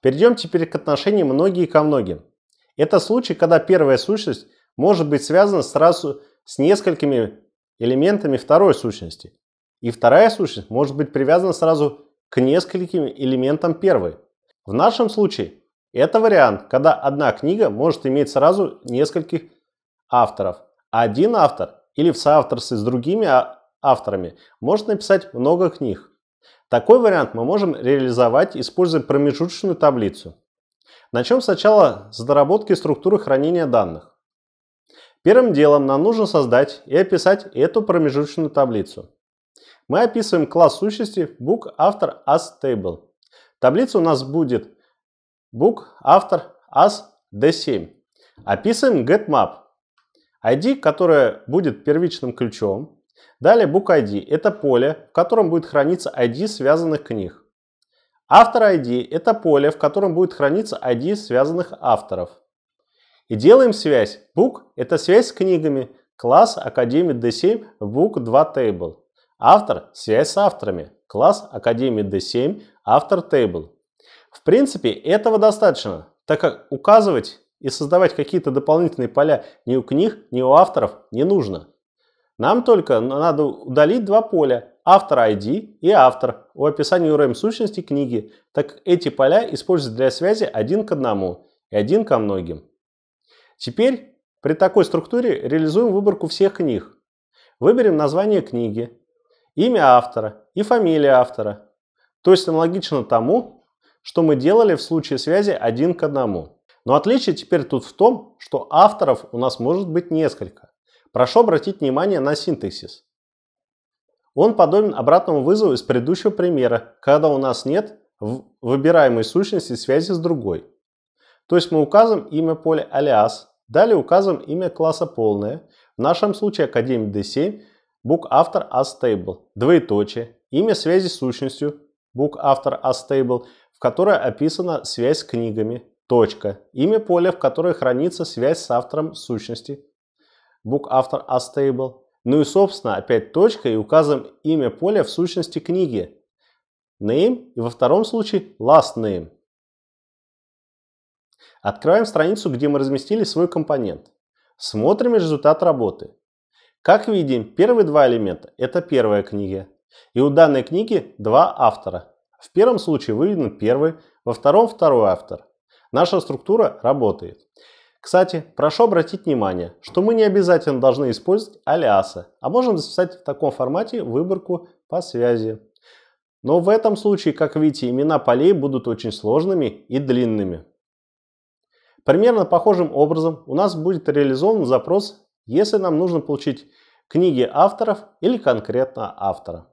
Перейдем теперь к отношению многие ко многим. Это случай, когда первая сущность может быть связана сразу с несколькими элементами второй сущности. И вторая сущность может быть привязана сразу к нескольким элементам первой. В нашем случае это вариант, когда одна книга может иметь сразу нескольких авторов. один автор или в соавторстве с другими а, авторами может написать много книг. Такой вариант мы можем реализовать, используя промежуточную таблицу. Начнем сначала с доработки структуры хранения данных. Первым делом нам нужно создать и описать эту промежуточную таблицу. Мы описываем класс сущности book автор as table. Таблица у нас будет book автор as d7. Описываем getMap. ID, которая будет первичным ключом, Далее BookID – это поле, в котором будет храниться ID связанных книг. Автор ID – это поле, в котором будет храниться ID связанных авторов. И делаем связь. Book – это связь с книгами. Класс Академия D7 Book 2 Table. Автор – связь с авторами. Класс Академия D7 Автор Table. В принципе, этого достаточно, так как указывать и создавать какие-то дополнительные поля ни у книг, ни у авторов не нужно. Нам только надо удалить два поля автор ID и автор у описания URM сущности книги, так эти поля используются для связи один к одному и один ко многим. Теперь при такой структуре реализуем выборку всех книг. Выберем название книги, имя автора и фамилия автора, то есть аналогично тому, что мы делали в случае связи один к одному. Но отличие теперь тут в том, что авторов у нас может быть несколько. Прошу обратить внимание на синтаксис. Он подобен обратному вызову из предыдущего примера, когда у нас нет выбираемой сущности связи с другой. То есть мы указываем имя поля алиас, далее указываем имя класса полное, в нашем случае Академия D7, book автор asTable, двоеточие, имя связи с сущностью, book автор asTable, в которой описана связь с книгами, точка, имя поля, в которой хранится связь с автором сущности, book after as table. Ну и, собственно, опять точка и указываем имя поля в сущности книги. Name и во втором случае last name. Открываем страницу, где мы разместили свой компонент. Смотрим результат работы. Как видим, первые два элемента – это первая книга. И у данной книги два автора. В первом случае выведен первый, во втором – второй автор. Наша структура работает. Кстати, прошу обратить внимание, что мы не обязательно должны использовать алиасы, а можем записать в таком формате выборку по связи. Но в этом случае, как видите, имена полей будут очень сложными и длинными. Примерно похожим образом у нас будет реализован запрос, если нам нужно получить книги авторов или конкретно автора.